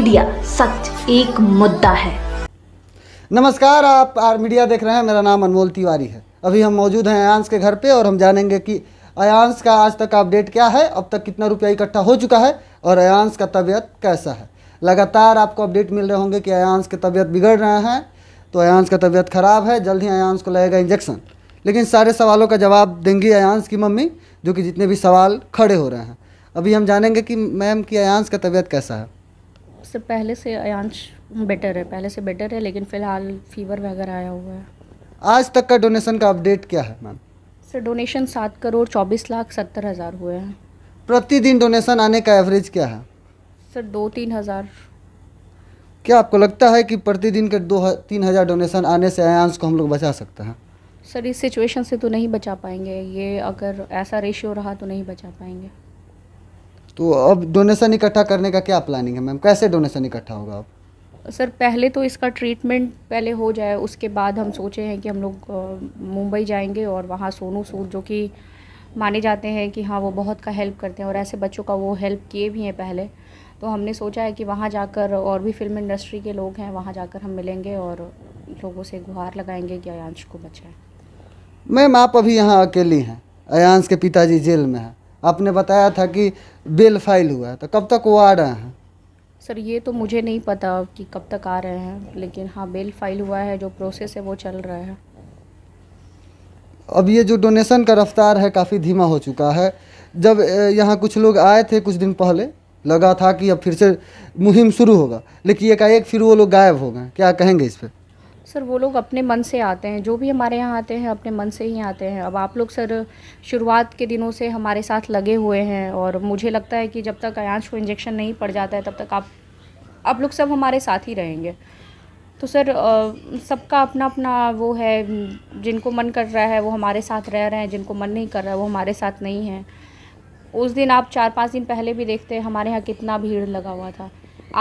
media सच एक मुद्दा है नमस्कार आप आर मीडिया देख रहे हैं मेरा नाम अनमोल तिवारी है अभी हम मौजूद हैं अयांश के घर पे और हम जानेंगे कि अयांश का आज तक अपडेट क्या है अब तक कितना रुपया इकट्ठा हो चुका है और अयांश का तबीयत कैसा है लगातार आपको अपडेट मिल रहे होंगे कि अयांश की तबीयत बिगड़ रहे हैं तो अयांश का तबीयत ख़राब है जल्द ही अयांश को लगेगा इंजेक्शन लेकिन सारे सवालों का जवाब देंगी अयांश की मम्मी जो कि जितने भी सवाल खड़े हो रहे हैं अभी हम जानेंगे कि मैम की अयांश का तबीयत कैसा है से पहले से अंश बेटर है पहले से बेटर है लेकिन फ़िलहाल फीवर वगैरह आया हुआ है आज तक का डोनेशन का अपडेट क्या है मैम सर डोनेशन सात करोड़ चौबीस लाख सत्तर हज़ार हुए हैं प्रतिदिन डोनेशन आने का एवरेज क्या है सर दो तीन हज़ार क्या आपको लगता है कि प्रतिदिन के दो तीन हज़ार डोनेशन आने से अयांश को हम लोग बचा सकते हैं सर इस सिचुएशन से तो नहीं बचा पाएंगे ये अगर ऐसा रेशियो रहा तो नहीं बचा पाएंगे तो अब डोनेशन इकट्ठा करने का क्या प्लानिंग है मैम कैसे डोनेशन इकट्ठा होगा अब सर पहले तो इसका ट्रीटमेंट पहले हो जाए उसके बाद हम सोचे हैं कि हम लोग मुंबई जाएंगे और वहाँ सोनू सूद जो कि माने जाते हैं कि हाँ वो बहुत का हेल्प करते हैं और ऐसे बच्चों का वो हेल्प किए भी हैं पहले तो हमने सोचा है कि वहाँ जाकर और भी फिल्म इंडस्ट्री के लोग हैं वहाँ जाकर हम मिलेंगे और लोगों से गुहार लगाएंगे कि अयांश को बचाएं मैम आप अभी यहाँ अकेली हैं अयांश के पिताजी जेल में हैं आपने बताया था कि बिल फाइल हुआ है तो कब तक वो आ रहे हैं सर ये तो मुझे नहीं पता कि कब तक आ रहे हैं लेकिन हाँ बेल फाइल हुआ है जो प्रोसेस है वो चल रहा है अब ये जो डोनेशन का रफ्तार है काफ़ी धीमा हो चुका है जब यहाँ कुछ लोग आए थे कुछ दिन पहले लगा था कि अब फिर से मुहिम शुरू होगा लेकिन ये एक फिर वो लोग गायब हो गए क्या कहेंगे इस पर सर वो लोग अपने मन से आते हैं जो भी हमारे यहाँ आते हैं अपने मन से ही आते हैं अब आप लोग सर शुरुआत के दिनों से हमारे साथ लगे हुए हैं और मुझे लगता है कि जब तक अयांश को इंजेक्शन नहीं पड़ जाता है तब तक आप आप लोग सब हमारे साथ ही रहेंगे तो सर सबका अपना अपना वो है जिनको मन कर रहा है वो हमारे साथ रह रहे हैं जिनको मन नहीं कर रहा है वो हमारे साथ नहीं है उस दिन आप चार पाँच दिन पहले भी देखते हैं हमारे यहाँ कितना भीड़ लगा हुआ था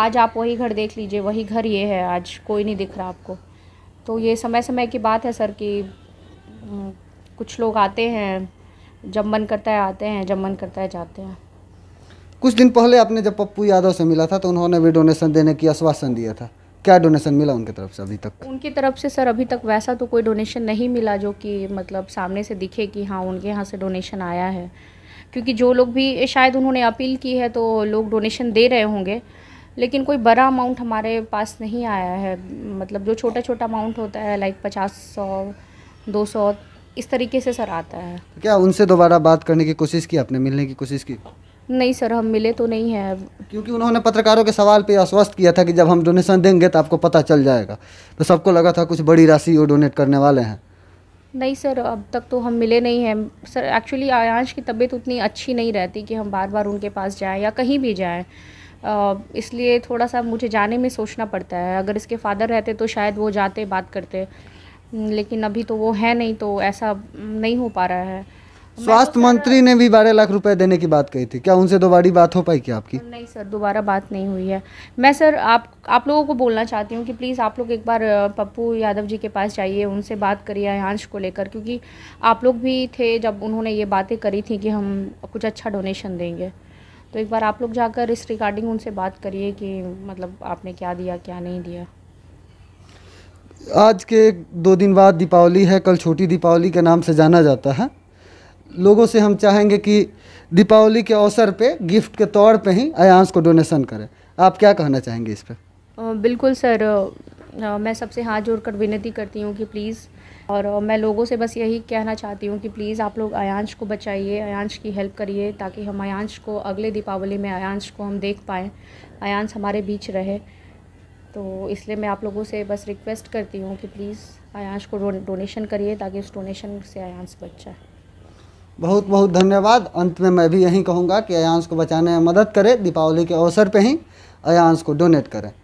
आज आप वही घर देख लीजिए वही घर ये है आज कोई नहीं दिख रहा आपको तो ये समय समय की बात है सर कि कुछ लोग आते हैं जब मन करता है आते हैं जब मन करता है जाते हैं कुछ दिन पहले आपने जब पप्पू यादव से मिला था तो उन्होंने भी डोनेशन देने की आश्वासन दिया था क्या डोनेशन मिला उनकी तरफ से अभी तक उनकी तरफ से सर अभी तक वैसा तो कोई डोनेशन नहीं मिला जो कि मतलब सामने से दिखे कि हाँ उनके यहाँ से डोनेशन आया है क्योंकि जो लोग भी शायद उन्होंने अपील की है तो लोग डोनेशन दे रहे होंगे लेकिन कोई बड़ा अमाउंट हमारे पास नहीं आया है मतलब जो छोटा छोटा अमाउंट होता है लाइक पचास सौ दो सौ इस तरीके से सर आता है तो क्या उनसे दोबारा बात करने की कोशिश की आपने मिलने की कोशिश की नहीं सर हम मिले तो नहीं है क्योंकि उन्होंने पत्रकारों के सवाल पे आश्वस्त किया था कि जब हम डोनेशन देंगे तो आपको पता चल जाएगा तो सबको लगा था कुछ बड़ी राशि वो डोनेट करने वाले हैं नहीं सर अब तक तो हम मिले नहीं हैं सर एक्चुअली आयांश की तबीयत उतनी अच्छी नहीं रहती कि हम बार बार उनके पास जाएँ या कहीं भी जाएँ इसलिए थोड़ा सा मुझे जाने में सोचना पड़ता है अगर इसके फादर रहते तो शायद वो जाते बात करते हम्म, लेकिन अभी तो वो है नहीं तो ऐसा नहीं हो पा रहा है स्वास्थ्य तो मंत्री ने भी बारह लाख रुपए देने की बात कही थी क्या उनसे दोबारा बात हो पाई क्या आपकी नहीं सर दोबारा बात नहीं हुई है मैं सर आप आप लोगों को बोलना चाहती हूँ कि प्लीज़ आप लोग एक बार पप्पू यादव जी के पास जाइए उनसे बात करिए अंश को लेकर क्योंकि आप लोग भी थे जब उन्होंने ये बातें करी थी कि हम कुछ अच्छा डोनेशन देंगे तो एक बार आप लोग जाकर इस रिगार्डिंग उनसे बात करिए कि मतलब आपने क्या दिया क्या नहीं दिया आज के दो दिन बाद दीपावली है कल छोटी दीपावली के नाम से जाना जाता है लोगों से हम चाहेंगे कि दीपावली के अवसर पे गिफ्ट के तौर पे ही अयांस को डोनेशन करें आप क्या कहना चाहेंगे इस पर बिल्कुल सर आ, मैं सबसे हाथ जोड़कर विनती करती हूँ कि प्लीज़ और मैं लोगों से बस यही कहना चाहती हूँ कि प्लीज़ आप लोग अयांश को बचाइए अयांश की हेल्प करिए ताकि हम अयांश को अगले दीपावली में अयांश को हम देख पाएँ अयांश हमारे बीच रहे तो इसलिए मैं आप लोगों से बस रिक्वेस्ट करती हूँ कि प्लीज़ अयांश को डोनेशन करिए ताकि उस डोनेशन से अयांश बच जाए बहुत बहुत धन्यवाद अंत में मैं भी यही कहूँगा कि अयांश को बचाने में मदद करें दीपावली के अवसर पर ही अयांश को डोनेट करें